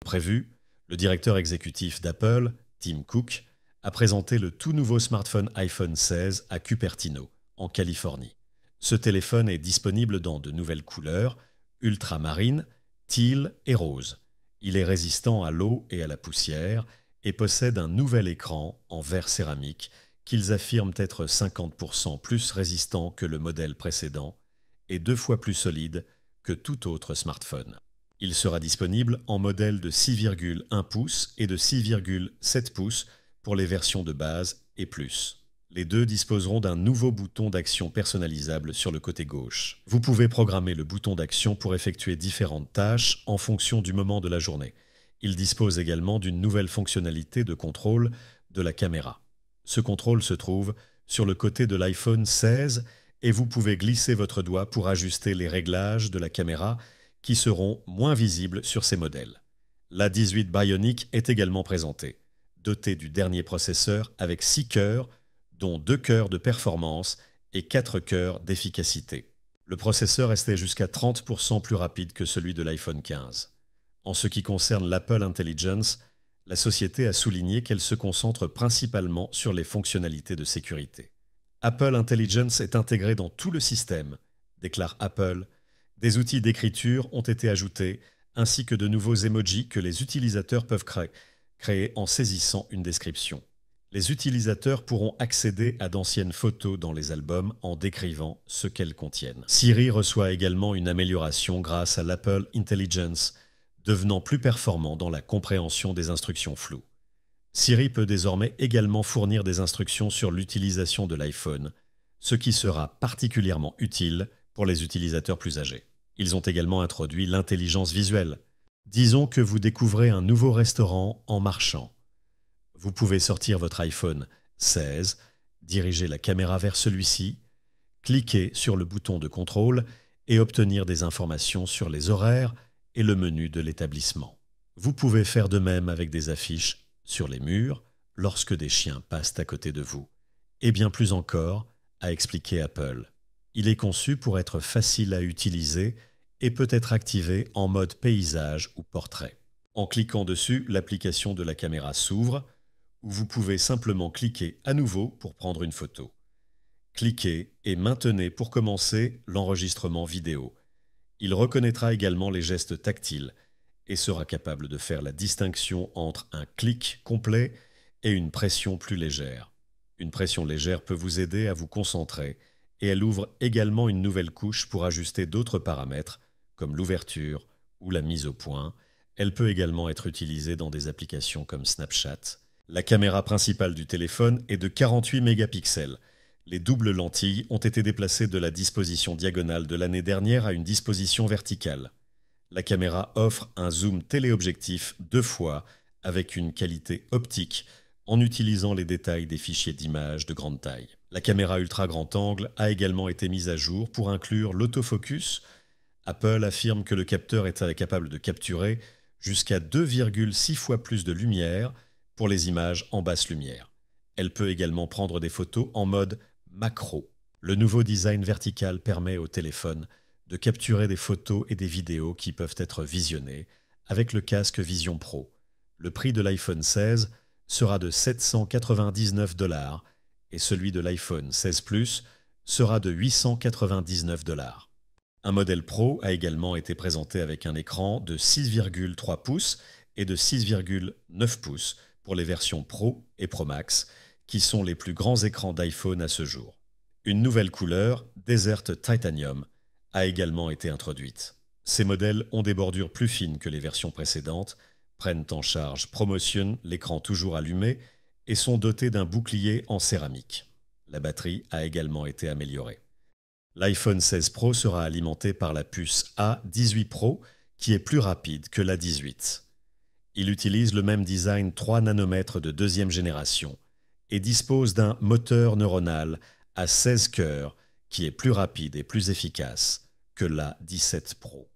Prévu, le directeur exécutif d'Apple, Tim Cook, a présenté le tout nouveau smartphone iPhone 16 à Cupertino, en Californie. Ce téléphone est disponible dans de nouvelles couleurs, ultramarine, teal et rose. Il est résistant à l'eau et à la poussière et possède un nouvel écran en verre céramique qu'ils affirment être 50% plus résistant que le modèle précédent et deux fois plus solide que tout autre smartphone. Il sera disponible en modèle de 6,1 pouces et de 6,7 pouces pour les versions de base et plus. Les deux disposeront d'un nouveau bouton d'action personnalisable sur le côté gauche. Vous pouvez programmer le bouton d'action pour effectuer différentes tâches en fonction du moment de la journée. Il dispose également d'une nouvelle fonctionnalité de contrôle de la caméra. Ce contrôle se trouve sur le côté de l'iPhone 16 et vous pouvez glisser votre doigt pour ajuster les réglages de la caméra qui seront moins visibles sur ces modèles. La 18 Bionic est également présentée, dotée du dernier processeur avec 6 cœurs, dont 2 cœurs de performance et 4 cœurs d'efficacité. Le processeur restait jusqu'à 30% plus rapide que celui de l'iPhone 15. En ce qui concerne l'Apple Intelligence, la société a souligné qu'elle se concentre principalement sur les fonctionnalités de sécurité. Apple Intelligence est intégrée dans tout le système, déclare Apple des outils d'écriture ont été ajoutés, ainsi que de nouveaux emojis que les utilisateurs peuvent créer, en saisissant une description. Les utilisateurs pourront accéder à d'anciennes photos dans les albums en décrivant ce qu'elles contiennent. Siri reçoit également une amélioration grâce à l'Apple Intelligence, devenant plus performant dans la compréhension des instructions floues. Siri peut désormais également fournir des instructions sur l'utilisation de l'iPhone, ce qui sera particulièrement utile pour les utilisateurs plus âgés. Ils ont également introduit l'intelligence visuelle. Disons que vous découvrez un nouveau restaurant en marchant. Vous pouvez sortir votre iPhone 16, diriger la caméra vers celui-ci, cliquer sur le bouton de contrôle et obtenir des informations sur les horaires et le menu de l'établissement. Vous pouvez faire de même avec des affiches sur les murs lorsque des chiens passent à côté de vous. Et bien plus encore, à expliquer Apple. Il est conçu pour être facile à utiliser et peut être activé en mode paysage ou portrait. En cliquant dessus, l'application de la caméra s'ouvre, où vous pouvez simplement cliquer à nouveau pour prendre une photo. Cliquez et maintenez pour commencer l'enregistrement vidéo. Il reconnaîtra également les gestes tactiles et sera capable de faire la distinction entre un clic complet et une pression plus légère. Une pression légère peut vous aider à vous concentrer et elle ouvre également une nouvelle couche pour ajuster d'autres paramètres, comme l'ouverture ou la mise au point. Elle peut également être utilisée dans des applications comme Snapchat. La caméra principale du téléphone est de 48 mégapixels. Les doubles lentilles ont été déplacées de la disposition diagonale de l'année dernière à une disposition verticale. La caméra offre un zoom téléobjectif deux fois avec une qualité optique en utilisant les détails des fichiers d'image de grande taille. La caméra ultra grand angle a également été mise à jour pour inclure l'autofocus. Apple affirme que le capteur est capable de capturer jusqu'à 2,6 fois plus de lumière pour les images en basse lumière. Elle peut également prendre des photos en mode macro. Le nouveau design vertical permet au téléphone de capturer des photos et des vidéos qui peuvent être visionnées avec le casque Vision Pro. Le prix de l'iPhone 16 sera de 799 dollars et celui de l'iPhone 16 Plus sera de 899 dollars. Un modèle Pro a également été présenté avec un écran de 6,3 pouces et de 6,9 pouces pour les versions Pro et Pro Max, qui sont les plus grands écrans d'iPhone à ce jour. Une nouvelle couleur, Desert Titanium, a également été introduite. Ces modèles ont des bordures plus fines que les versions précédentes, prennent en charge Promotion, l'écran toujours allumé, et sont dotés d'un bouclier en céramique. La batterie a également été améliorée. L'iPhone 16 Pro sera alimenté par la puce A18 Pro qui est plus rapide que l'A18. Il utilise le même design 3 nanomètres de deuxième génération et dispose d'un moteur neuronal à 16 cœurs qui est plus rapide et plus efficace que l'A17 Pro.